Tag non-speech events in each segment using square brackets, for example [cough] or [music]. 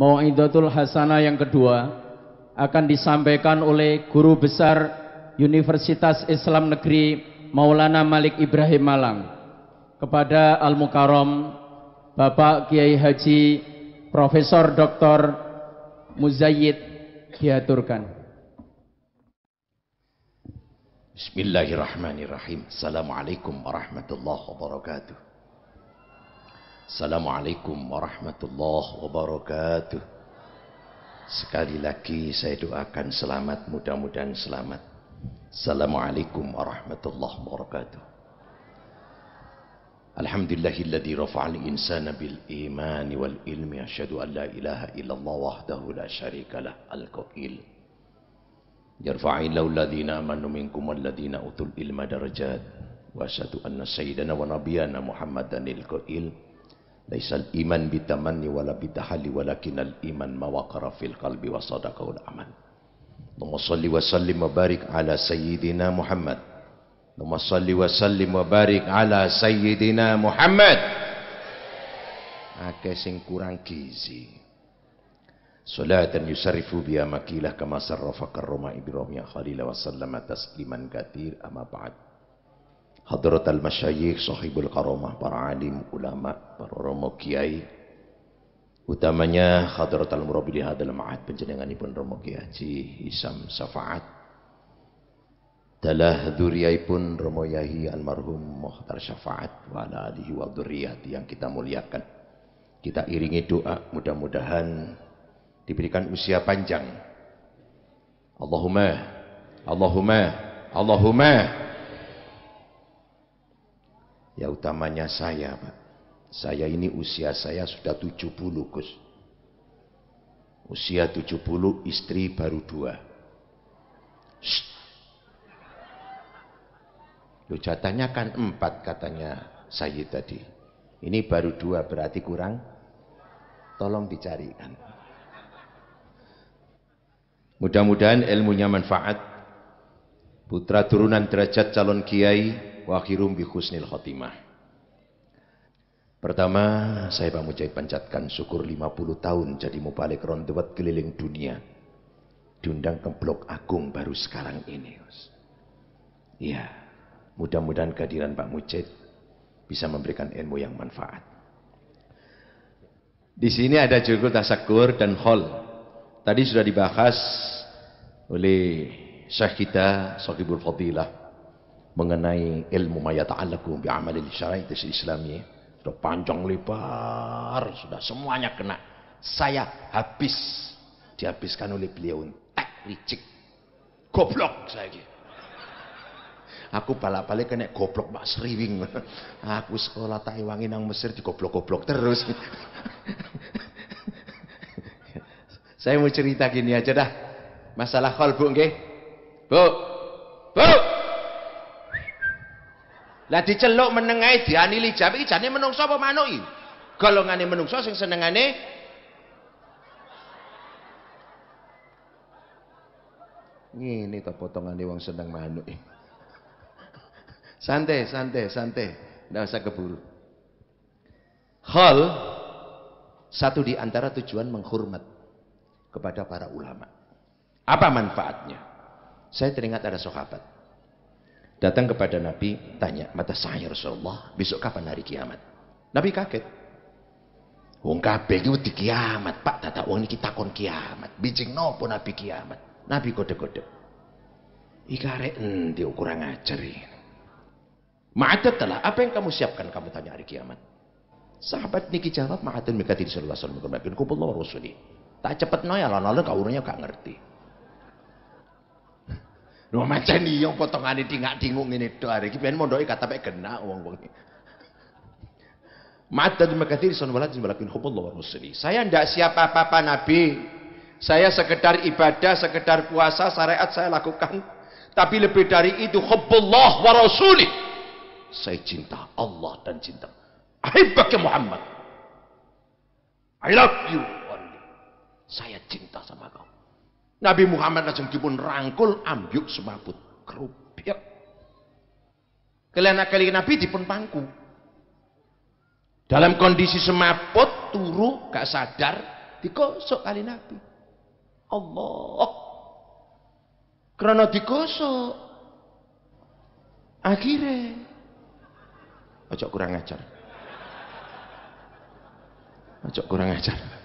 Mau'idatul Hasanah yang kedua akan disampaikan oleh Guru Besar Universitas Islam Negeri Maulana Malik Ibrahim Malang kepada Al Mukarom Bapak Kiai Haji Profesor Dr. Muzayyid Kiaturkan. Bismillahirrahmanirrahim. Assalamualaikum warahmatullahi wabarakatuh. Assalamualaikum warahmatullahi wabarakatuh. Sekali lagi saya doakan selamat, mudah-mudahan selamat. Assalamualaikum warahmatullahi wabarakatuh. Alhamdulillahilladzi rafa'al insana bil imani wal ilmi asyhadu an la ilaha illallah wahdahu la syarikalah al qail. Yarfa'illahu alladhina amanu minkum walladhina utul ilma darajat wa asyhadu anna sayyidana wa nabiyyana Muhammadan al qail. ليس الإيمان بتمني ولا بتحلي ولكن الإيمان ما وقر في القلب وصدق العمل ثم صل وسلم وبارك على سيدنا محمد ثم صل وسلم وبارك على سيدنا محمد أكي سن كوران كيزي صلاة يسرف بها مكيلة كما صرف كرم إبراهيم خليل وسلم تسليما كثير أما بعد Hadrat al-masyayikh, sahibul Karomah para alim, ulama, para romo kiai. Utamanya Hadrat al-murabi li hadal ma'ad panjenenganipun romo kiai Haji isam Safaat. Dalah pun romo yahi almarhum Muhtar Syafaat wa ala alihi wa duriyati yang kita muliakan. Kita iringi doa mudah-mudahan diberikan usia panjang. Allahumma Allahumma Allahumma Ya utamanya saya Pak. Saya ini usia saya sudah 70 Gus. Usia 70 istri baru dua. Lo kan empat katanya saya tadi. Ini baru dua berarti kurang. Tolong dicarikan. Mudah-mudahan ilmunya manfaat. Putra turunan derajat calon kiai wa akhirum bi husnil khotimah. Pertama, saya Pak Mujahid panjatkan syukur 50 tahun jadi mubalik rondewat keliling dunia. Diundang ke Blok Agung baru sekarang ini. Iya, mudah-mudahan kehadiran Pak Mujahid bisa memberikan ilmu yang manfaat. Di sini ada juga tasakur dan hol. Tadi sudah dibahas oleh Syekh kita Sokibul Fadilah mengenai ilmu mayat mayata'alakum di syaraitis islami sudah panjang lebar sudah semuanya kena saya habis dihabiskan oleh beliau tak licik goblok saya aku balak balik kena goblok pak seriwing aku sekolah tak iwangi nang Mesir digoblok goblok terus saya mau cerita gini aja dah masalah kolbu nggih bu bu lah diceluk menengai dianili jam iki jane menungso apa manuk iki? Golongane menungso sing senengane ngene ta potongane wong seneng manuk iki. santai, santai, santai. Tidak usah keburu. Hal satu di antara tujuan menghormat kepada para ulama. Apa manfaatnya? Saya teringat ada sahabat datang kepada Nabi tanya mata saya Rasulullah besok kapan hari kiamat Nabi kaget wong kabeh iki wedi kiamat Pak tata wong iki takon kiamat bijing nopo Nabi kiamat Nabi kode-kode iki arek endi oh, kurang ajar ini apa yang kamu siapkan kamu tanya hari kiamat? Sahabat niki jawab ma'atun mikati sallallahu alaihi wasallam kumpul rasulih. Tak cepet noya lan kau kawurnya gak ngerti. Lho macen iya potongane dingak-dingu ngene tok arek iki ben mondoke katape genak wong-wong. Ma'tad makathir sanwalat walakin hubullah wa rusuli. Saya ndak siapa apa-apa nabi. Saya sekedar ibadah, sekedar puasa, syariat saya lakukan. Tapi lebih dari itu hubbullah wa rasuli. Saya cinta Allah dan cinta. Ahibbaka Muhammad. I love you only. Saya cinta sama kamu. Nabi Muhammad lajeng dipun rangkul ambyuk semaput kerupuk. Kalian kali Nabi dipun pangku. Dalam kondisi semaput turu gak sadar dikosok kali Nabi. Allah. Karena dikosok. Akhirnya. Ojo kurang ajar. Ojo kurang ajar.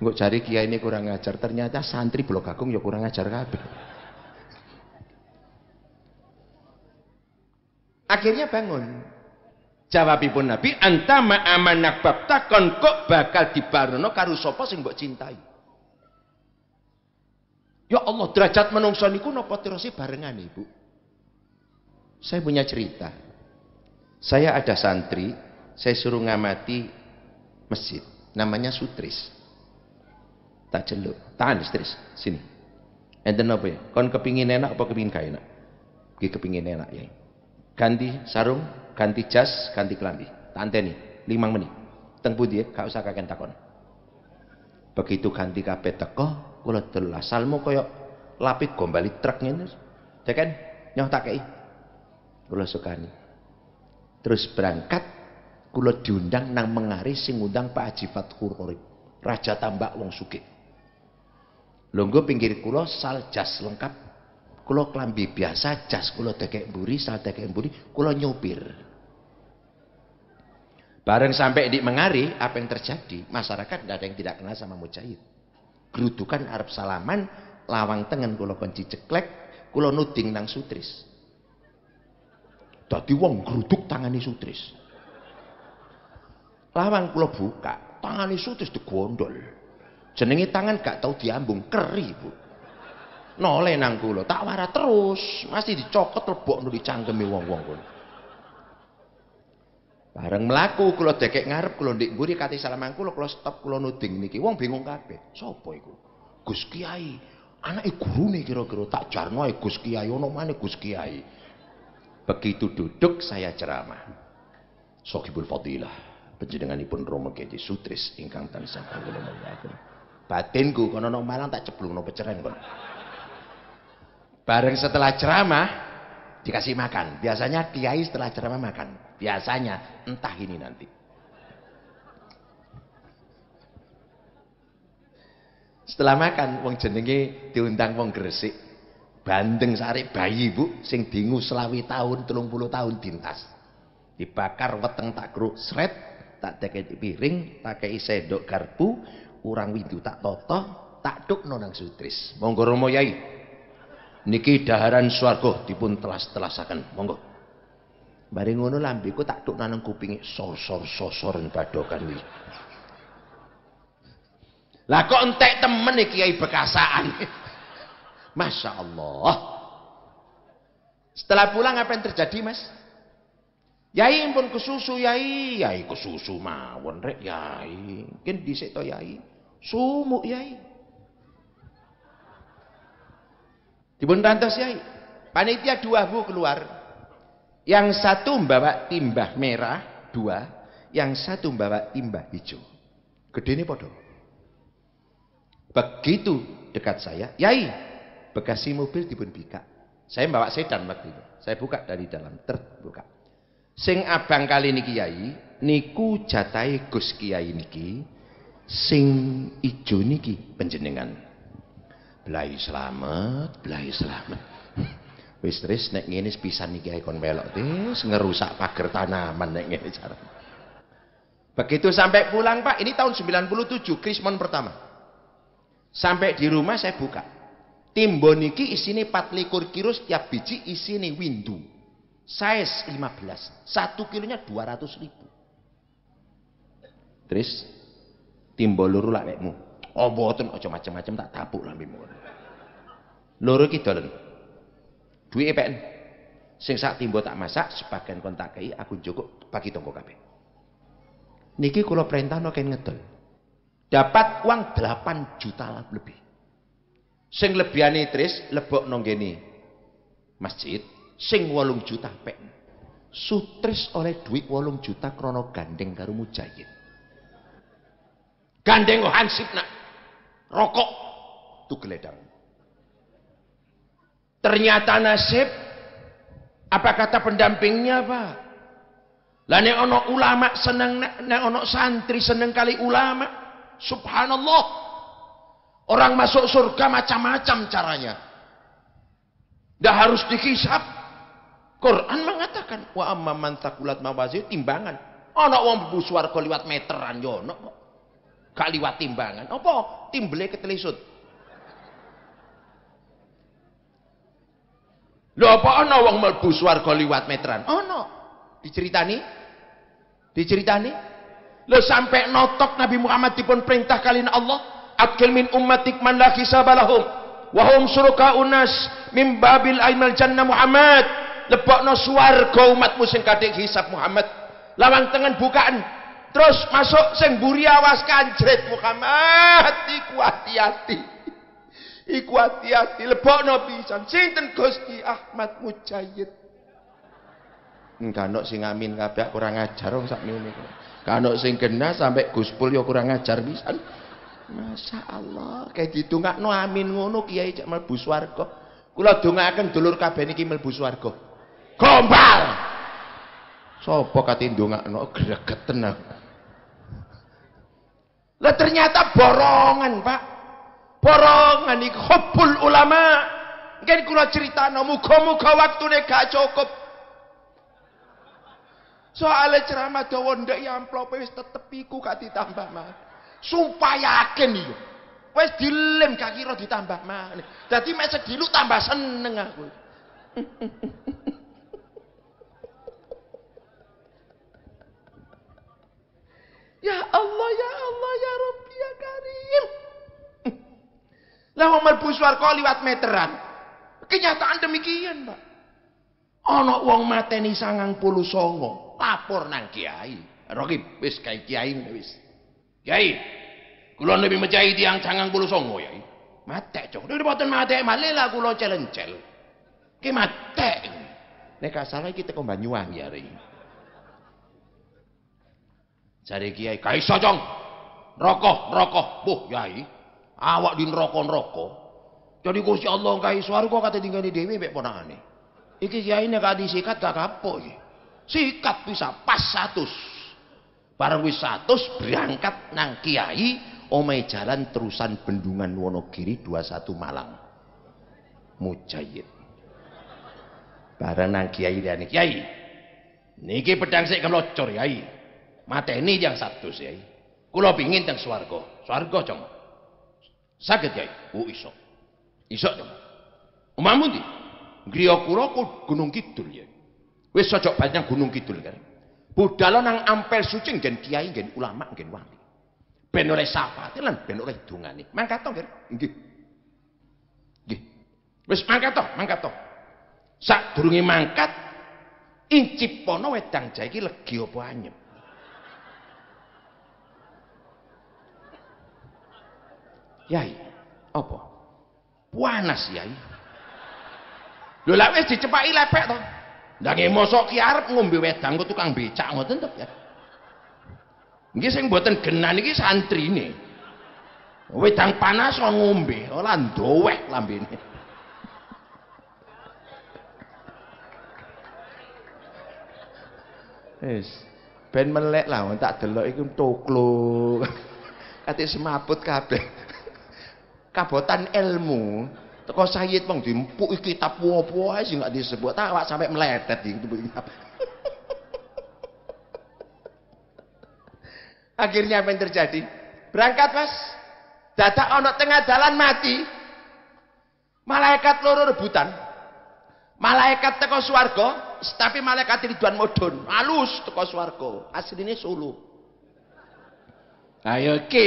Enggak cari kiai ini kurang ngajar, Ternyata santri blok agung ya kurang ngajar kabeh. Akhirnya bangun. Jawabipun Nabi, anta ma'amanak bab kon kok bakal dibarono karo sapa sing mbok cintai. Ya Allah, derajat menungso niku napa terusé barengan, Ibu? Saya punya cerita. Saya ada santri, saya suruh ngamati masjid, namanya Sutris tak celuk tahan istri sini enten apa ya kon kepingin enak apa kepingin kaya enak ki kepingin enak ya ganti sarung ganti jas ganti kelambi nih, lima menit teng budi ya eh? gak usah kakek takon begitu ganti kape teko kula telah salmo koyok lapit kembali truknya nih. deken nyoh tak kei suka nih. terus berangkat kula diundang nang mengari sing Pak Haji Fatkur Raja Tambak wong sugih Longgo pinggir kulo sal jas lengkap. Kulo klambi biasa, jas kulo tekek buri, sal tekek buri, kulo nyopir. Bareng sampai di mengari, apa yang terjadi? Masyarakat tidak ada yang tidak kenal sama mujahid. Gerudukan Arab Salaman, lawang tengen kulo kunci ceklek, kulo nuding nang sutris. Tadi wong geruduk tangani sutris. Lawang kulo buka, tangani sutris digondol jenenge tangan gak tau diambung keri bu noleh nang tak wara terus masih dicokot lebok nuli canggemi wong-wong pun, bareng melaku kulo dekek ngarep kulo dik buri kati salaman kulo kulo stop kulo nuding niki wong bingung kape, sopo iku Gus Kiai anak guru nih kira-kira tak jarno Gus Kiai ono mana Gus Kiai begitu duduk saya ceramah Sokibul Fadilah ibu Romo keji Sutris ingkang tansah kawula batinku kono nang Malang tak ceblungno peceren kon. Bareng setelah ceramah dikasih makan. Biasanya kiai setelah ceramah makan. Biasanya entah ini nanti. Setelah makan wong jenenge diundang wong Gresik. Bandeng sari bayi Bu sing dingu selawi tahun telung puluh tahun dintas. Dibakar weteng tak kru, sret, tak teke piring, tak kei sendok garpu, urang windu tak toto tak duk nonang sutris. Monggo Romo Yai. Niki daharan swarga dipun telas telasakan. Monggo. Bari ngono lambiku tak kupingi sor sor sor sor badokan iki. Lah kok entek temen nih Kiai Bekasaan. [laughs] Masya Allah. Setelah pulang apa yang terjadi mas? Yai pun kesusu yai, yai kesusu mawon rek yai. Mungkin dhisik to yai. Sumu yai. Dibun rantos yai. Panitia dua bu keluar. Yang satu membawa timbah merah dua, yang satu membawa timbah hijau. Gede ini bodoh. Begitu dekat saya, yai, bekasi mobil dibun bika. Saya membawa sedan waktu itu. Saya buka dari dalam, terbuka. Sing abang kali niki yai, niku jatai Gus Kiai niki sing ijo niki penjenengan. Belai selamat, belai selamat. Wis tris nek ngene pisan iki kon melok tis ngerusak pagar tanaman nek ngene cara. Begitu sampai pulang Pak, ini tahun 97 Krismon pertama. Sampai di rumah saya buka. Timbo niki isine 24 kilo setiap biji isini windu. Size 15. Satu kilonya 200 ribu. Tris luru lah lawekmu. Oh mboten aja macam-macam tak tapuk bimu. Loro iki dolen. Duwike pen. Sing sak timbul tak masak, sebagian kontakai kei aku cukup bagi tonggo kabeh. Niki kalau perintah ken ngetol. Dapat uang 8 juta lebih. Sing lebih tris lebok nonggeni masjid, sing walung juta pek. Sutris oleh duit walung juta krono gandeng garumu jahit. Gandeng nak Rokok tu geledang. Ternyata nasib apa kata pendampingnya, Pak? Lah nek ulama seneng nek ono santri seneng kali ulama. Subhanallah. Orang masuk surga macam-macam caranya. Dah harus dikisap. Quran mengatakan wa amman takulat mawazir timbangan. Ana wong mlebu swarga liwat meteran yo ono kok. Kaliwat timbangan. Apa? Timbele ketelisut. Lho apa ana wong mlebu swarga liwat metran? Ana. Diceritani? Diceritani? Lho sampai notok Nabi Muhammad dipun perintah kalian Allah, akil min ummatik man la hisabalahum wa hum suruka unas min babil aimal jannah Muhammad." Lebokno swarga umatmu sing kadek hisab Muhammad. Lawang tengen bukaan terus masuk sing buri awas kanjret Muhammad iku hati-hati iku hati-hati lebokno pisan sinten Gusti Ahmad Mujahid Kanok sing amin kabeh kurang ajar wong sakmene. Kanok sing kena sampai Guspul ya kurang ajar pisan. Masya Allah, kayak no amin ngono kiai cek mlebu swarga. dunga akan dulur kabeh niki mlebu swarga. Gombal. Sapa dunga no gregeten tenang. Lah ternyata borongan, Pak. Borongan iki hubbul ulama. Ngen kula cerita muga-muga waktune gak cukup. Soale ceramah dawa ndak ya amplope wis tetep iku gak ditambah maneh. Sumpah yakin iki. Iya. Wis dilem gak kira ditambah mah, Dadi mek sedilu tambah seneng aku. [laughs] Ya Allah, ya Allah, ya Rabbi, ya Karim. Lah Omar Buswarko liwat meteran. Kenyataan demikian, Pak. Ana wong mateni songo. lapor nang kiai. Rokib, wis kai kiai wis. Kiai, kula yang sangang puluh songo ya. Matek, Cok. Dari boten mati, malah kula celencel. Ki matek. Nek salah kita kok Banyuwangi ya, ini. Jari kiai, "Kai sojong, rokok rokok buh, yai. Awak di rokok rokok. Jadi Gusti Allah kai swarga di tinggali dhewe mek ponakane. Iki kiai ini kadi sikat gak kapok ya. Sikat bisa pas satu Barang wis satu berangkat nang kiai omai jalan terusan bendungan Wonogiri satu Malang. Mujahid. Barang nang kiai dan kiai. Niki pedang sik kelocor kiai mateni yang satu sih. Kula pingin teng Swargo, Swargo coba. Sakit ya oh, bu iso. Iso coba. Umamu ndi? Griya Gunung Kidul ya. Wes cocok banyak Gunung Kidul kan. Budal nang ampel suci gen kiai gen ulama gen wali. Ben oleh syafaat lan ben oleh dungane. Mangkat to, Nggih. Nggih. Wis mangkat to, mangkat to. Sak durunge mangkat incipono wedang jaiki legi apa anyep. Yai, apa? Panas Yai. Lho lah wis dicepaki lepek to. Lah nggih mosok ki arep ngombe wedang kok tukang becak ngoten to, ya. Nggih sing mboten genan iki santrine. Wedang panas kok ngombe, ora ndowek lambene. Wis, ben melek lah tak delok iku toklo. Kate semaput kabeh kabotan ilmu teko sayid bang dimpuk kitab apa puah sing gak disebut tak awak sampai meletet iki kitab [laughs] Akhirnya apa yang terjadi? Berangkat mas. Dadak ono tengah jalan mati. Malaikat loro rebutan. Malaikat teko swarga, tapi malaikat ridwan modon. Alus teko swarga. Aslinya solo. Ayo ki,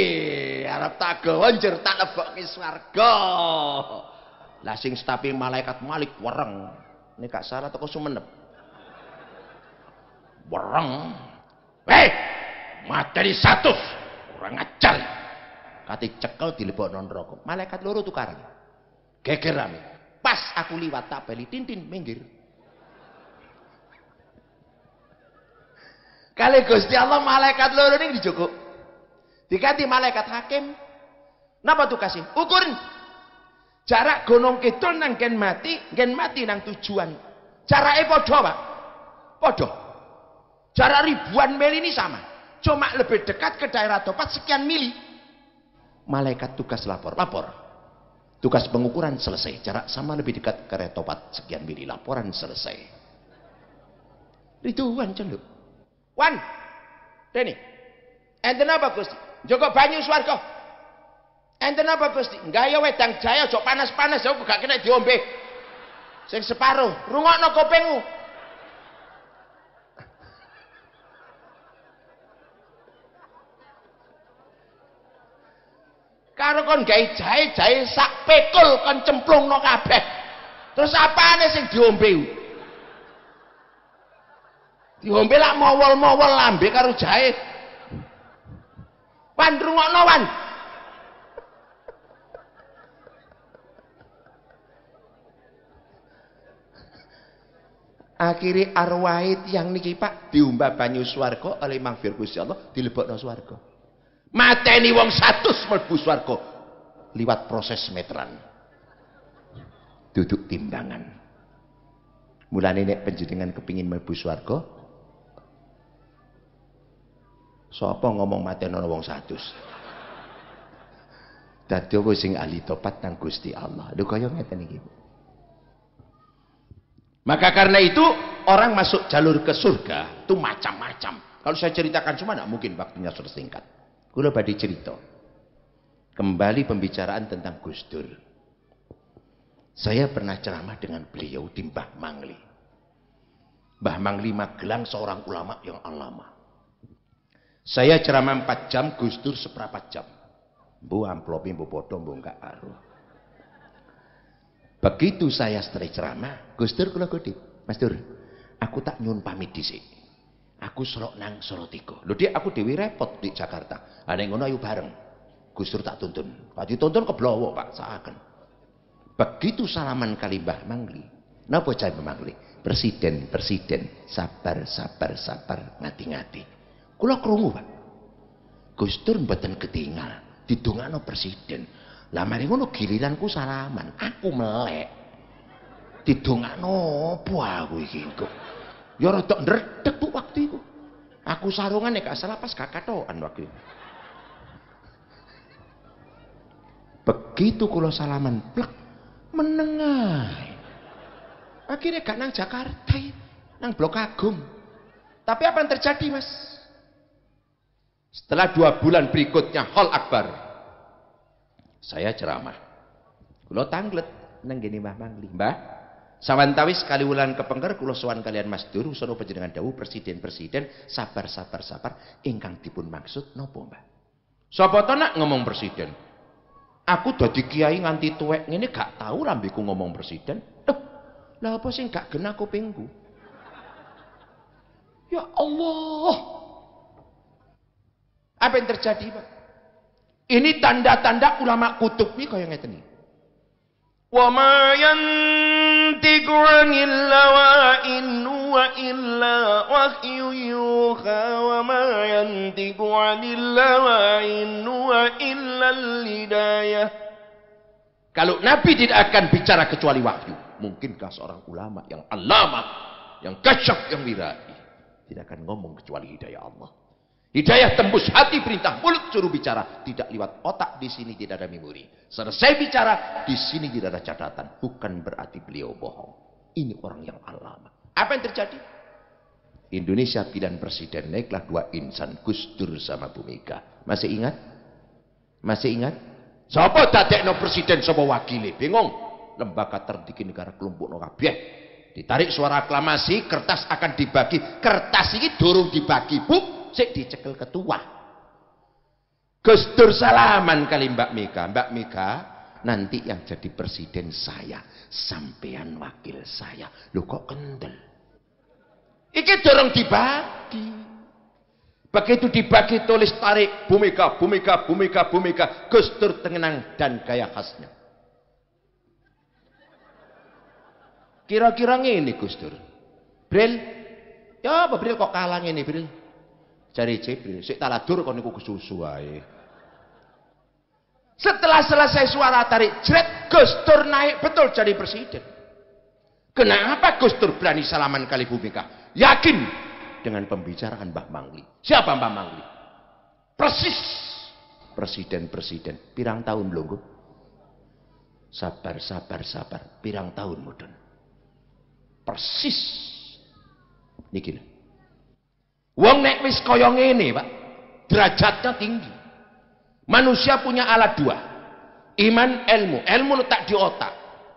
harap tak gawa cerita tak lebokke swarga. Lah sing malaikat Malik wereng. Ini gak salah toko sumenep. Wereng. Hei, materi satu. Orang ajar. Kate cekel non rokok. Malaikat loro tukaran. Gegeran. Pas aku liwat tak beli tintin minggir. Kali Gusti Allah malaikat loro ini dijogok. Diganti malaikat hakim. Napa tuh kasih? Ukur. Jarak gunung kidul nang gen mati, gen mati nang tujuan. jarak podo Pak. podo Jarak ribuan mil ini sama. Cuma lebih dekat ke daerah topat sekian mili. Malaikat tugas lapor, lapor. Tugas pengukuran selesai. Jarak sama lebih dekat ke daerah topat sekian mili. Laporan selesai. Itu Ribuan cenduk. Wan, Deni, enten apa Gusti? Joko banyu swarga. Enten apa Gusti? Enggak ya wedang jaya aja panas-panas aku ya, gak kena diombe. Sing separuh, rungokno kupingmu. Karo kon gawe jahe-jahe sak pekul kon cemplung cemplungno kabeh. Terus apane sing diombe? Diombe lak mawal mawal lambe karo jahe. Wan rungokno wan. Akhiri arwahit yang niki Pak diumbah banyu swarga oleh Mang Fir Gusti Allah dilebokno swarga. Mateni wong 100 mlebu swarga liwat proses meteran. Duduk timbangan. Mulane nek panjenengan kepingin mlebu swarga, Sopo ngomong mati nono wong satu? Tadi aku sing ahli topat nang Gusti Allah. Lho kaya ngeten iki. Maka karena itu orang masuk jalur ke surga itu macam-macam. Kalau saya ceritakan cuma tidak mungkin waktunya sudah singkat. Kulo badi cerita. Kembali pembicaraan tentang Gus Dur. Saya pernah ceramah dengan beliau di Mbah Mangli. Mbah Mangli Magelang seorang ulama yang alama. Saya ceramah 4 jam, Gus Dur seberapa jam. Bu amplopi, bu bodoh, bu enggak aruh. Begitu saya setelah ceramah, Gus Dur kalau gue Mas Dur, aku tak nyun pamit sini. Aku selok nang Salatiga. Lho dia aku dewi repot di Jakarta. Ada yang ngono ayo bareng. Gus Dur tak tuntun. Pak dituntun keblowo, Pak, saken. Begitu salaman kali Mbah Mangli. Napa jae Mangli? Presiden, presiden, sabar, sabar, sabar, ngati-ngati. Kula krungu, Pak. Gus Dur mboten ketinggal didongakno presiden. Lah mari ngono giliranku salaman, aku melek. Didongakno opo aku iki kok. Ya rada ndredeg tuh waktu itu. Aku sarungan nek salah pas kakatokan waktu itu. Begitu kula salaman plek menengah. Akhirnya gak nang Jakarta, nang Blok Agung. Tapi apa yang terjadi, Mas? Setelah dua bulan berikutnya Hall Akbar. Saya ceramah. Kulo tanglet neng gini Mbah Mangli, Mbah. Sawantawis sekali wulan kepengker kulo sowan kalian Mas duru, sono penjenengan dawu presiden-presiden sabar sabar sabar ingkang dipun maksud nopo Mbah? Soal to ngomong presiden? Aku dadi kiai nganti tuwek ini gak tahu rambiku ngomong presiden. Duh, lah apa sih gak kena kupingku? Ya Allah, apa yang terjadi, Pak? Ini tanda-tanda ulama kutub nih yang ngerti nih. Wa ma yantiqu 'anil lawa'in wa illa wahyu yuha wa ma yantiqu 'anil wa illa lidayah. Kalau Nabi tidak akan bicara kecuali wahyu, mungkinkah seorang ulama yang alamat, yang kasyaf, yang wirai tidak akan ngomong kecuali hidayah Allah. Hidayah tembus hati perintah mulut juru bicara. Tidak lewat otak, di sini tidak ada memori. Selesai bicara, di sini tidak ada catatan. Bukan berarti beliau bohong. Ini orang yang alama. Apa yang terjadi? Indonesia pilihan presiden naiklah dua insan Gus Dur sama Bu Mega. Masih ingat? Masih ingat? Sapa no presiden siapa wakili Bingung. Lembaga terdiri negara kelompok no kabeh. Ditarik suara aklamasi, kertas akan dibagi. Kertas ini dorong dibagi, Bu sik dicekel ketua. Gestur salaman kali Mbak Mika, Mbak Mika nanti yang jadi presiden saya. Sampean wakil saya. Lu kok kendel? Iki dorong dibagi. Begitu dibagi tulis tarik bumika, bumika, bumika, bumika. Gestur tengenang dan gaya khasnya. Kira-kira ini Gustur. Bril, ya apa Bril kok kalah ini Bril? Cari Jibril, sik taladur kon niku kesusu wae. Setelah selesai suara tarik jret, Gus Dur naik betul jadi presiden. Kenapa Gus Dur berani salaman kali Bu Mega? Yakin dengan pembicaraan Mbah Mangli. Siapa Mbah Mangli? Persis presiden-presiden pirang tahun kok? Sabar, sabar, sabar. Pirang tahun mudun. Persis. Niki Wong nek wis kaya ngene, Pak, derajatnya tinggi. Manusia punya alat dua. Iman, ilmu. Ilmu letak di otak.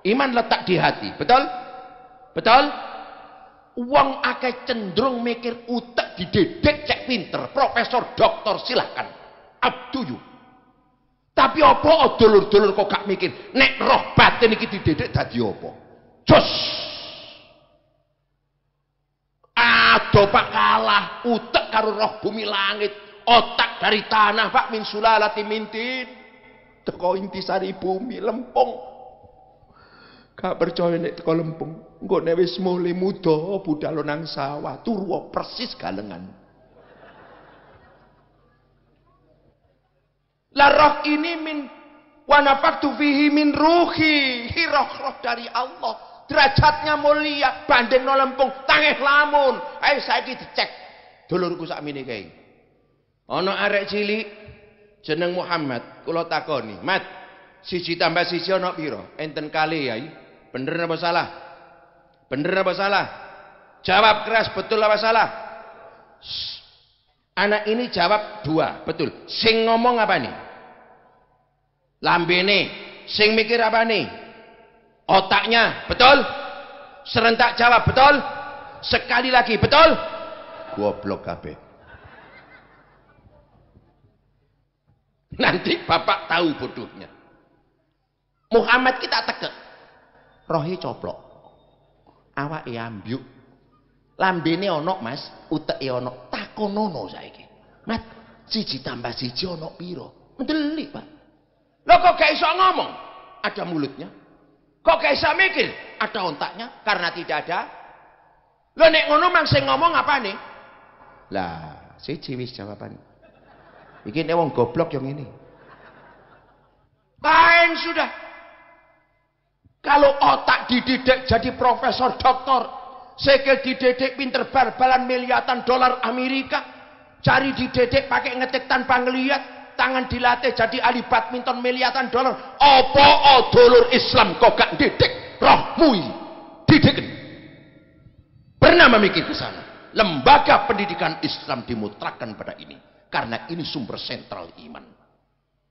Iman letak di hati. Betul? Betul? Uang akeh cenderung mikir utak dididik cek pinter, profesor, doktor, silahkan. Up to you. Tapi apa dulur-dulur kok gak mikir, nek roh batin iki dididik tadi apa? cus. Ado Pak kalah utek karo roh bumi langit, otak dari tanah Pak min sulalati mintin. Teko sari bumi lempung. Gak percaya nek teko lempung. Engko nek wis mule muda budal nang sawah turu persis galengan. Lah roh ini min wa nafaktu fihi min ruhi. Roh-roh dari Allah derajatnya mulia banding no lempung tangeh lamun ayo saiki dicek dulurku mini kai Ono arek cilik jeneng Muhammad kulo takoni mat siji tambah siji ono biro. enten kali ya bener apa salah bener apa salah jawab keras betul apa salah anak ini jawab dua betul sing ngomong apa nih lambene sing mikir apa nih Otaknya, betul? Serentak jawab, betul? Sekali lagi, betul? Goblok kabeh. Nanti bapak tahu bodohnya. Muhammad kita tegak. Rohi coplok. Awak ambyuk. Lambene onok Mas, uteke onok. Takonono saiki. Mat, siji tambah siji onok piro? Mendelik, Pak. Lo kok gak iso ngomong? Ada mulutnya. Kok gak bisa mikir? Ada ontaknya karena tidak ada. Lo nek ngono mang sing ngomong apa nih? Lah, si ciwis jawaban. Iki nek wong goblok yang ini. Main sudah. Kalau otak dididik jadi profesor, doktor, sekel didedek pinter barbalan miliatan dolar Amerika. Cari didedek pakai ngetik tanpa ngeliat tangan dilatih jadi ahli badminton miliatan dolar. Apa dolar Islam kok gak didik rohmu didik. Pernah memikir ke sana. Lembaga pendidikan Islam dimutrakan pada ini. Karena ini sumber sentral iman.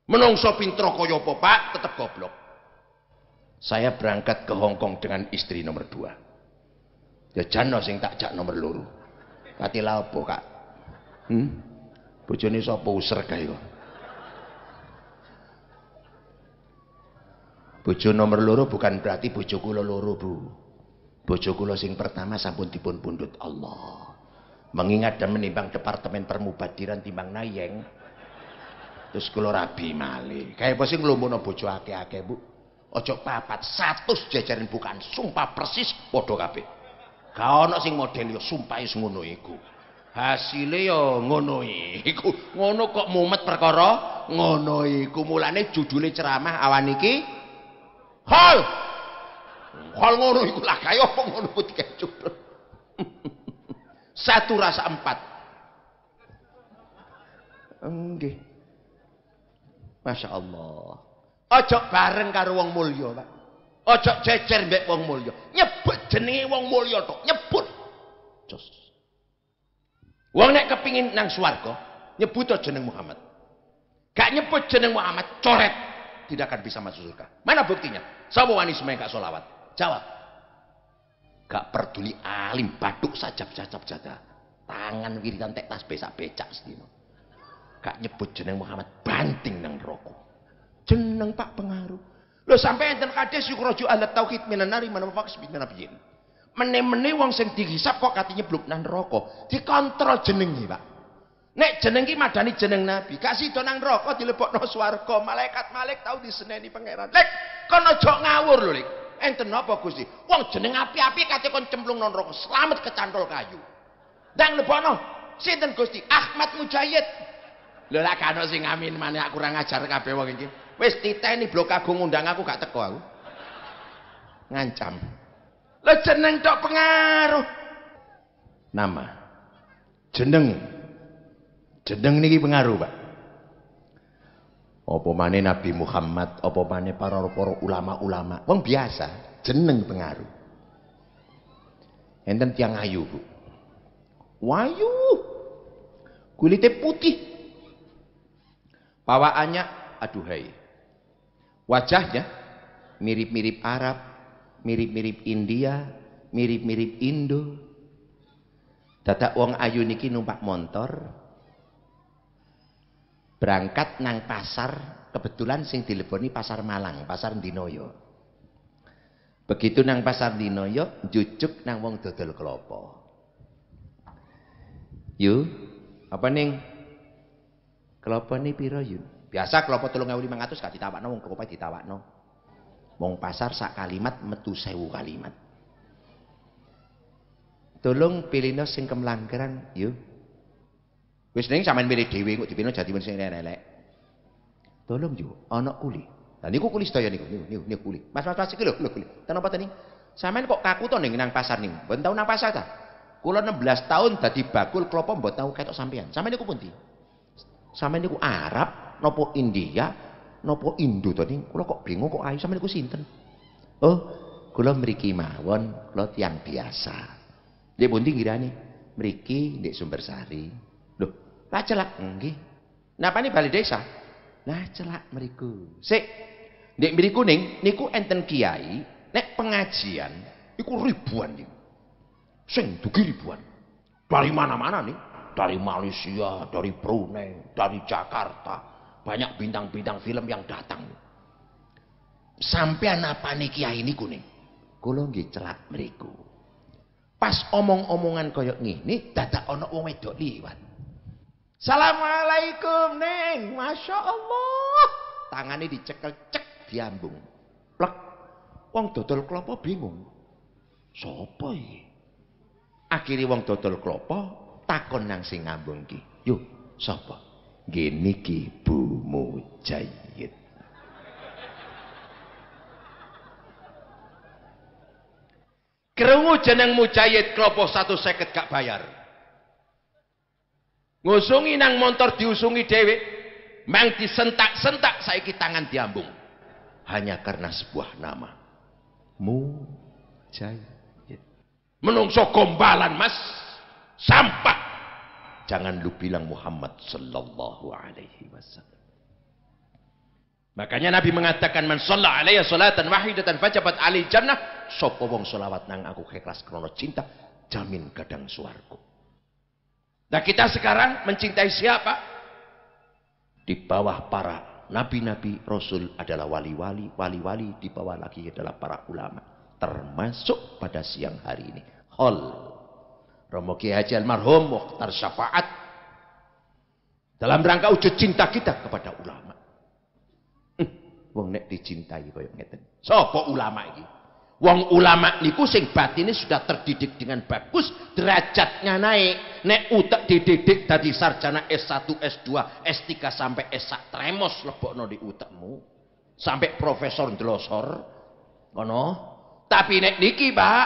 Menungso pintro koyo ya pak tetap goblok. Saya berangkat ke Hong Kong dengan istri nomor dua. Ya jano sing tak jak nomor loro. Kati lapo kak. Hmm? Bojone sapa user kae Bojo nomor loro bukan berarti bojo kula loro, Bu. Bojo kula sing pertama sampun dipun pundut Allah. Mengingat dan menimbang Departemen Permubadiran timbang Nayeng. Terus kula rabi mali. Kayak apa sing nglumpukno bojo akeh-akeh, Bu? Ojo papat, satu jajarin bukan sumpah persis padha kabeh. Kau ono sing model yo sumpah is ngono iku. Hasile yo ngono iku. Ngono kok mumet perkara ngono iku. Mulane judule ceramah awan iki Hal. Hal ngono iku lah kaya apa ngono kok [laughs] Satu rasa empat. Nggih. Masya Allah. Ojo bareng karo wong mulya, Pak. Ojo cecer mbek wong mulya. Nyebut jenenge wong mulya tok, nyebut. Jos. Wong nek kepingin nang swarga, nyebut jeneng Muhammad. Gak nyebut jeneng Muhammad, coret. Tidak akan bisa masuk surga. Mana buktinya? Sapa wani semeng gak solawat? Jawab. Gak peduli alim batuk sajab-sajab jaga. Tangan wiridan tek tas becak-becak sedino. Gak nyebut jeneng Muhammad banting nang rokok. Jeneng Pak pengaruh. Lho sampai enten kades yukroju alat tauhid minan nari mana faqs bin nabiyyin. Mene-mene wong sing dihisap kok katanya belum nang roko. Dikontrol jenengi Pak. Nek jeneng madani jeneng Nabi. Kasih rokok di neraka No swarga. malaikat malaik tau diseneni pangeran. Lek kono jok ngawur lho Lik. Enten napa Gusti? Wong jeneng api-api kate kon cemplung non rokok, slamet kecantol kayu. Dang lebono, sinten Gusti? Ahmad Mujahid. Lho lak kan sing amin maneh aku kurang ajar kabeh wong iki. Wis titeni blok agung ngundang aku gak teko aku. Ngancam. Lho jeneng tok pengaruh. Nama. Jeneng. Jeneng niki pengaruh, Pak. Apa mana Nabi Muhammad, apa mana para-para ulama-ulama. Wong biasa, jeneng pengaruh. Enten tiang ayu, Bu. Wayu. Kulitnya putih. Pawaannya aduhai. Wajahnya mirip-mirip Arab, mirip-mirip India, mirip-mirip Indo. Tata wong ayu niki numpak motor, berangkat nang pasar kebetulan sing dileponi pasar Malang pasar Dinoyo begitu nang pasar Dinoyo jujuk nang wong dodol kelapa yu apa neng? kelapa ni piro yu biasa kelapa telung ewu lima ratus gak ditawakno wong kelapa nong. wong pasar sak kalimat metu sewu kalimat tolong pilih sing kemlangkeran yuk Wis ning sampean milih dhewe kok jadi dadi sing elek-elek. Tolong yo, ana kuli. Lah niku kuli sedaya niku, niku, niku, niku kuli. Mas mas mas iki lho, lho kuli. Ten apa tening? Sampean kok kaku to ning nang pasar niku. Mboten tau nang pasar ta? Kula 16 tahun dadi bakul klopo mboten tau ketok sampean. Sampean niku pundi? Sampean niku Arab nopo India nopo Indo to ning kula kok bingung kok ayu sampean niku sinten? Oh, kula mriki mawon kula tiyang biasa. Nggih pundi ngirani? Mriki ndek Sumbersari. Lah celak nggih. Napa ni balik desa? nah celak meriku. Sik. Ndek miri kuning niku enten kiai nek pengajian iku ribuan niku. Sing dugi ribuan. Dari mana-mana nih, dari Malaysia, dari Brunei, dari Jakarta. Banyak bintang-bintang film yang datang. Sampai apa nih kiai ini kuning? Kulo nggih celak meriku. Pas omong-omongan koyok ngene dadak ana wong wedok liwat. Assalamualaikum Neng. Masya Allah. Tangannya dicekel-cek diambung. Plek. Wong dodol kelopo bingung. Sopo iki? Akhire wong dodol klopo takon nang sing ngambung ki. Yuk, siapa? Gini ki Bu Mujahid. Kerungu jeneng Mujahid kelopo satu seket gak bayar ngusungi nang motor diusungi dewe mang disentak-sentak saiki tangan diambung hanya karena sebuah nama mujahid menungso gombalan mas sampah jangan lu bilang Muhammad sallallahu alaihi wasallam makanya Nabi mengatakan man shalla alaihi salatan wahidatan fajabat ali jannah sapa wong selawat nang aku ikhlas krono cinta jamin kadang suwargo Nah kita sekarang mencintai siapa? Di bawah para nabi-nabi rasul adalah wali-wali, wali-wali di bawah lagi adalah para ulama. Termasuk pada siang hari ini. Hol. Romo Kiai Haji Almarhum Mokhtar Syafaat. Dalam rangka wujud cinta kita kepada ulama. Hm, wong nek dicintai koyo ngeten. Sopo ulama iki? Wong ulama niku sing ini sudah terdidik dengan bagus, derajatnya naik. Nek utak dididik dari sarjana S1, S2, S3 sampai S1 tremos lebokno di utakmu Sampai profesor ndlosor. Ngono. Tapi nek niki, Pak,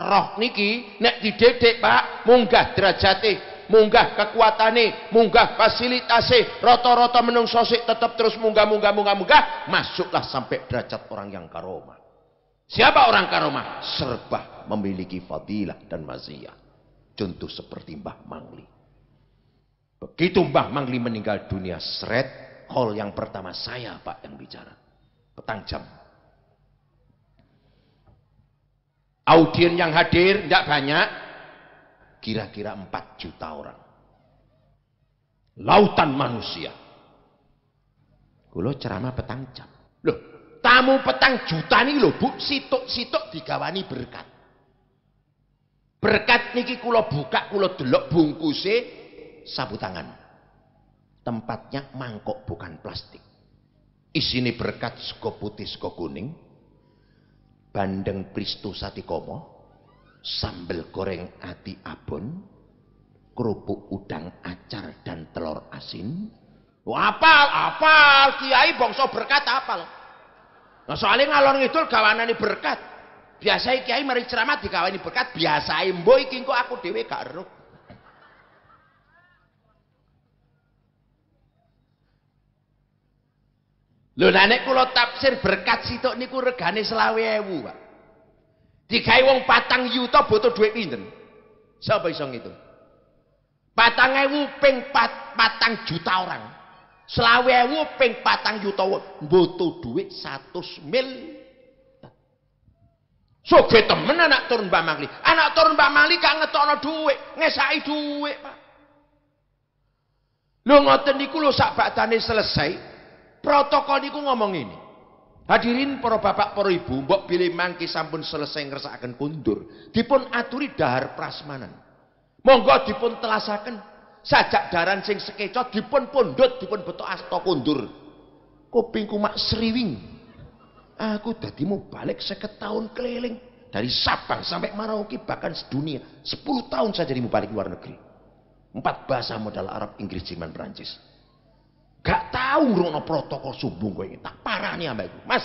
roh niki nek dididik, Pak, munggah derajate, munggah kekuatane, munggah fasilitase, roto-roto menungso sik tetep terus munggah munggah munggah munggah, masuklah sampai derajat orang yang karomah. Siapa orang karomah? Serba memiliki fadilah dan maziyah. Contoh seperti Mbah Mangli. Begitu Mbah Mangli meninggal dunia seret, hall yang pertama saya Pak yang bicara. Petang jam. Audien yang hadir tidak banyak, kira-kira 4 juta orang. Lautan manusia. Kulo ceramah petang jam. Loh, Tamu petang juta nih lho bu, sitok-sitok digawani berkat. Berkat niki kulo buka, kulo delok bungkuse sabu tangan. Tempatnya mangkok bukan plastik. Isini berkat sego putih sego kuning. Bandeng pristu satikomo. Sambel goreng ati abon. Kerupuk udang acar dan telur asin. apal, apal, kiai bongso berkat apal. Nah, soalnya ngalor ngidul ini berkat. Biasai kiai mari ceramah ini berkat, biasai mbok kingko aku dhewe gak eruh. Lho nah, nek tafsir berkat sitok niku regane 20.000, Pak. Digawe wong patang yuta butuh duit pinten? Sapa iso itu? Patang ewu ping pat, patang juta orang. Selawewu ping patang yuta duit duit 100 mil. So temen anak turun Mbak Mangli. Anak turun Mbak Mangli gak ngetokno duit, ngesai duit. Pak. Lu ngoten niku lu sak tani selesai, protokol niku ngomong ini. Hadirin para bapak para ibu, mbok pilih mangki sampun selesai ngersakaken kundur, dipun aturi dahar prasmanan. Monggo dipun telasaken sajak daran sing sekecot dipun pondot dipun betok asto kundur kupingku mak seriwing aku mau balik seket tahun keliling dari Sabang sampai Merauke bahkan sedunia 10 tahun saya jadi balik luar negeri empat bahasa modal Arab Inggris Jerman Perancis gak tahu rono protokol sumbung gue ini tak parah nih mas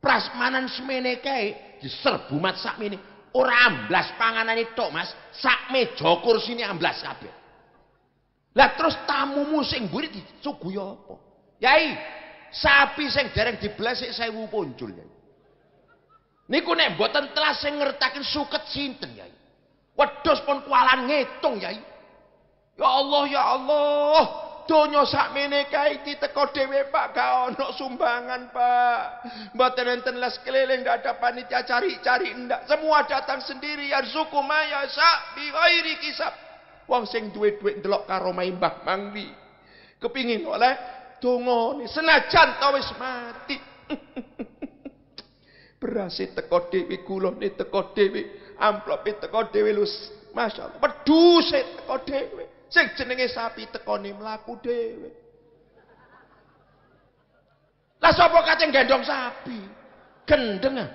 prasmanan semene kae diserbu mat sak ini orang amblas panganan itu mas sak meja kursi ini amblas kabeh lah terus tamumu sing mburi disuguhi apa? Yai, sapi sing dereng dibelah saya 1000 puncul, Ini Niku nek mboten telas sing ngertakin suket sinten, Yai. Wedhus pun kualan ngitung, Yai. Ya Allah, ya Allah. Donya sakmene kae iki teko dhewe Pak, gak ono sumbangan Pak. Mboten enten les keliling, gak ada panitia cari-cari ndak. Semua datang sendiri ya suku maya sa bi ghairi kisab. Wong sing duwe dhuwit delok karo mai Mbah mangdi Kepingin oleh dongane senajan ta wis mati. [laughs] berasih teko dewi dhewe, gulane teko dewi amplope teko dhewe lus. Allah peduse teko dewi Sing jenenge sapi teko tekone melaku dewi Lah sapa kacang gendong sapi? Gendeng ah.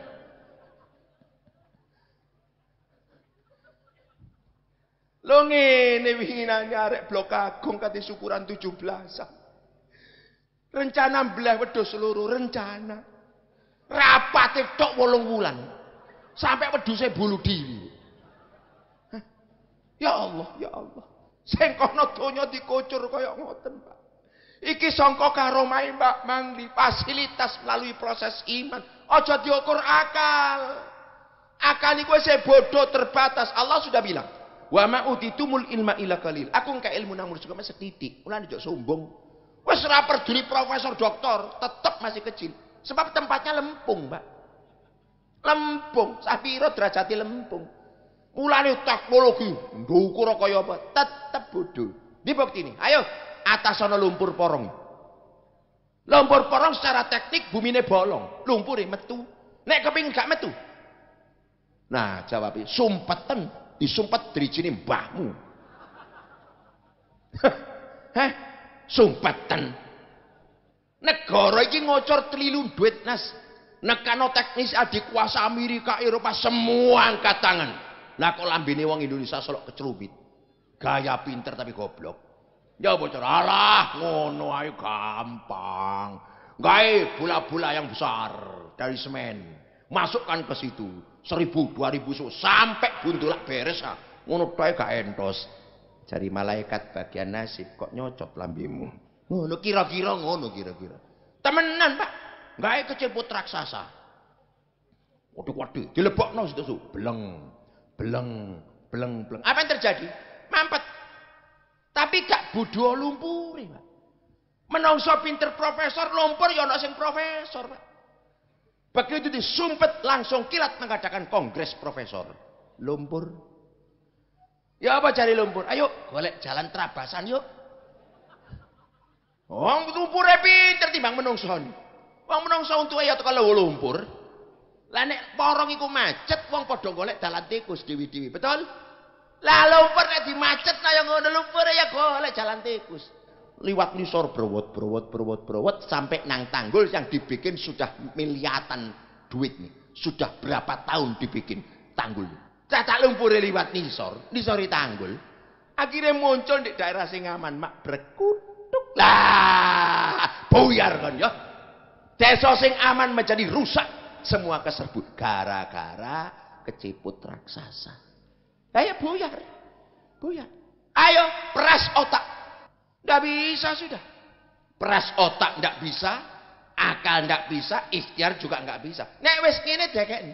Lo ngene wihinanya arek blok agung kate syukuran 17 Rencana belah wedhus seluruh rencana. Rapat tok 8 wulan. Sampai wedhuse bulu diri. Ya Allah, ya Allah. Sing kono donya dikocor kaya ngoten, Pak. Iki sangka karo mae Mbak di fasilitas melalui proses iman. Aja diukur akal. Akal iku bodoh terbatas. Allah sudah bilang, Wa ma utitumul ilma ila qalil. Aku engke ilmu nang suka masih titik. Ulah jok sombong. Wis ora peduli profesor doktor, tetap masih kecil. Sebab tempatnya lempung, Pak. Lempung, sapiro derajati lempung. Mulane teknologi ndukur kaya apa, tetep bodoh. Di bukti ini, ayo atas sana lumpur porong. Lumpur porong secara teknik bumine bolong, lumpur metu. Nek keping gak metu. Nah, jawabnya sumpeten disumpet drijine mbahmu. heh, Sumpeten. Negara ini ngocor triliun duit, Nas. Nekano teknis adik kuasa Amerika, Eropa semua angkat tangan. Lah kok lambene wong Indonesia selok kecerubit. Gaya pinter tapi goblok. Ya bocor alah ngono ayo gampang. Gaya bola-bola yang besar dari semen masukkan ke situ seribu dua ribu so, sampai buntulak beres ah ngono toh gak entos cari malaikat bagian nasib kok nyocot lambimu ngono kira-kira ngono kira-kira temenan pak nggak keceput raksasa waduh waduh dilebok itu situ beleng beleng beleng beleng apa yang terjadi mampet tapi gak bodoh lumpur pak menungso pinter profesor lumpur ya ono sing profesor pak Begitu disumpet langsung kilat mengadakan kongres profesor. Lumpur. Ya apa cari lumpur? Ayo golek jalan terabasan yuk. Wong lumpur happy, tertimbang menungso. Wong menungso untuk ayat kalau lumpur. Lah porong iku macet wong padha golek dalan tikus dewi-dewi, betul? Lah lumpur nek nah yang ngono lumpur ya golek jalan tikus liwat nisor berwot berwot berwot berwot sampai nang tanggul yang dibikin sudah miliatan duit nih sudah berapa tahun dibikin tanggul cacak lumpur liwat nisor nisori tanggul akhirnya muncul di daerah singaman mak berkutuk lah buyar kan ya desa sing aman menjadi rusak semua keserbu gara-gara keciput raksasa kayak buyar buyar ayo peras otak tidak bisa sudah. Peras otak tidak bisa, akal tidak bisa, ikhtiar juga nggak bisa. Nek wis ngene dekekne.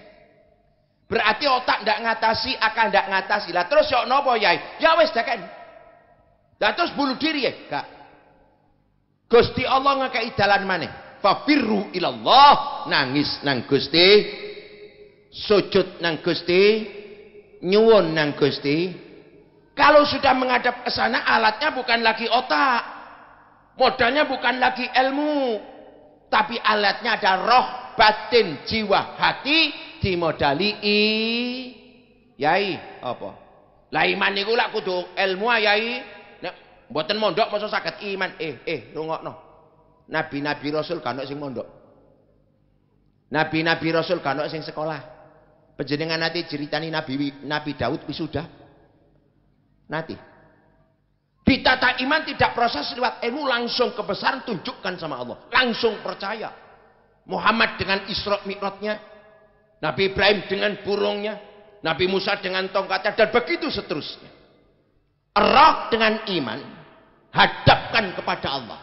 Berarti otak tidak ngatasi, akal tidak ngatasi. Lah terus yuk ya nopo yai? Ya wis dekekne. Dan terus bunuh diri ya? kak, Gusti Allah ngekei jalan mana? Fafirru ilallah, nangis nang Gusti, sujud nang Gusti, nyuwon nang Gusti, kalau sudah menghadap ke sana alatnya bukan lagi otak. Modalnya bukan lagi ilmu. Tapi alatnya ada roh, batin, jiwa, hati dimodali i. Yai, apa? Lah iman niku lak kudu ilmu ah, yai. Nek mboten mondok masa sakit iman. Eh, eh rungokno. Nabi-nabi rasul kan sing mondok. Nabi-nabi rasul kan sing sekolah. Penjenengan nanti ceritani Nabi Nabi Daud wis sudah nanti. Ditata iman tidak proses lewat ilmu langsung kebesaran tunjukkan sama Allah. Langsung percaya. Muhammad dengan Isra Mi'rajnya, Nabi Ibrahim dengan burungnya, Nabi Musa dengan tongkatnya dan begitu seterusnya. Roh dengan iman hadapkan kepada Allah.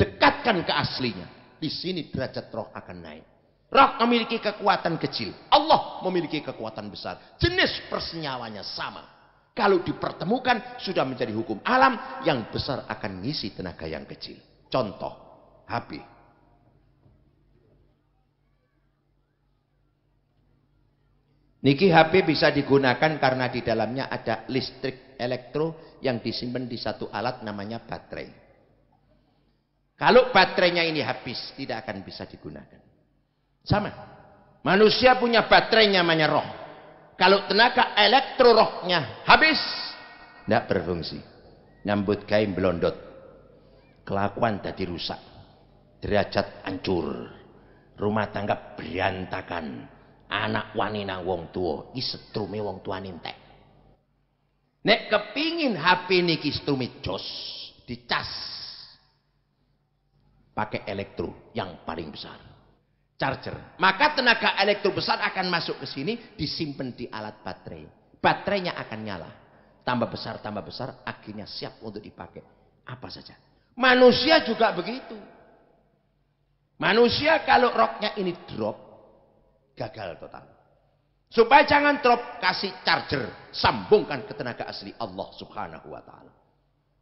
Dekatkan ke aslinya. Di sini derajat roh akan naik. Roh memiliki kekuatan kecil. Allah memiliki kekuatan besar. Jenis persenyawanya sama. Kalau dipertemukan sudah menjadi hukum alam yang besar akan ngisi tenaga yang kecil. Contoh, HP. Niki HP bisa digunakan karena di dalamnya ada listrik elektro yang disimpan di satu alat namanya baterai. Kalau baterainya ini habis, tidak akan bisa digunakan. Sama. Manusia punya baterai namanya roh. Kalau tenaga elektrorohnya habis, tidak berfungsi. Nyambut kain belondot. Kelakuan tadi rusak. Derajat hancur. Rumah tangga berantakan. Anak wanita wong tua. istrumi wong tua nintek. Nek kepingin HP niki istrumi jos. Dicas. Pakai elektro yang paling besar charger. Maka tenaga elektro besar akan masuk ke sini, disimpan di alat baterai. Baterainya akan nyala. Tambah besar, tambah besar, akhirnya siap untuk dipakai. Apa saja. Manusia juga begitu. Manusia kalau roknya ini drop, gagal total. Supaya jangan drop, kasih charger. Sambungkan ke tenaga asli Allah subhanahu wa ta'ala.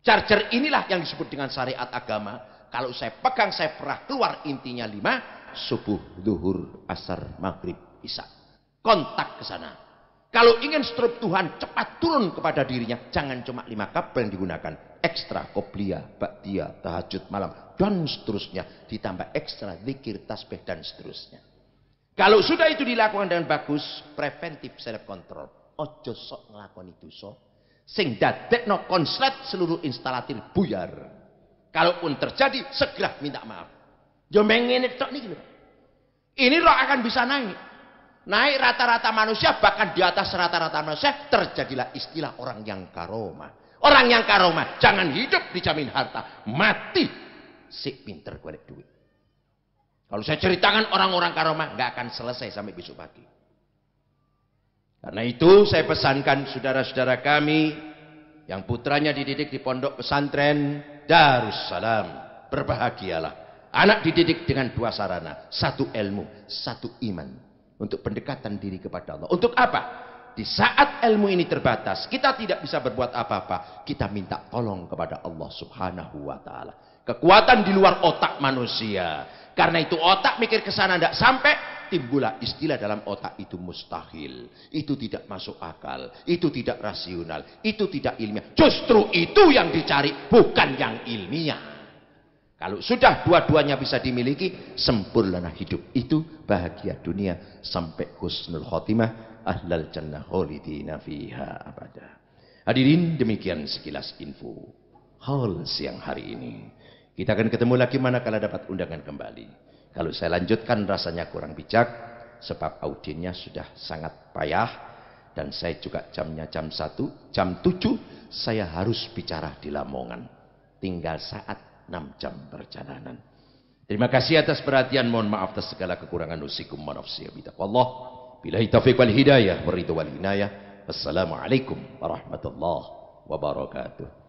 Charger inilah yang disebut dengan syariat agama. Kalau saya pegang, saya perah keluar intinya lima subuh, duhur, asar, maghrib, isya. Kontak ke sana. Kalau ingin strop Tuhan cepat turun kepada dirinya, jangan cuma lima kapal yang digunakan. Ekstra koplia, baktia, tahajud malam, dan seterusnya. Ditambah ekstra zikir, tasbih, dan seterusnya. Kalau sudah itu dilakukan dengan bagus, preventif self control. Ojo sok ngelakon itu so. Sing no konslet seluruh instalatir buyar. Kalaupun terjadi, segera minta maaf. Jombeng ini tok niki lho. Ini roh akan bisa naik. Naik rata-rata manusia bahkan di atas rata-rata manusia terjadilah istilah orang yang karoma. Orang yang karoma, jangan hidup dijamin harta, mati si pinter gue duit. Kalau saya ceritakan orang-orang karoma, nggak akan selesai sampai besok pagi. Karena itu saya pesankan saudara-saudara kami yang putranya dididik di pondok pesantren Darussalam. Berbahagialah. Anak dididik dengan dua sarana. Satu ilmu, satu iman. Untuk pendekatan diri kepada Allah. Untuk apa? Di saat ilmu ini terbatas, kita tidak bisa berbuat apa-apa. Kita minta tolong kepada Allah subhanahu wa ta'ala. Kekuatan di luar otak manusia. Karena itu otak mikir ke sana tidak sampai. Timbulah istilah dalam otak itu mustahil. Itu tidak masuk akal. Itu tidak rasional. Itu tidak ilmiah. Justru itu yang dicari. Bukan yang ilmiah. Kalau sudah dua-duanya bisa dimiliki, sempurna hidup itu bahagia dunia sampai husnul khotimah ahlal jannah khalidina fiha abada. Hadirin demikian sekilas info hal siang hari ini. Kita akan ketemu lagi manakala dapat undangan kembali. Kalau saya lanjutkan rasanya kurang bijak sebab audiennya sudah sangat payah dan saya juga jamnya jam 1, jam 7 saya harus bicara di Lamongan. Tinggal saat 6 jam perjalanan. Terima kasih atas perhatian. Mohon maaf atas segala kekurangan. Nusikum manafsiya bidaqallah. Bila hitafiq wal hidayah. Waridu wal hinayah. Assalamualaikum warahmatullahi wabarakatuh.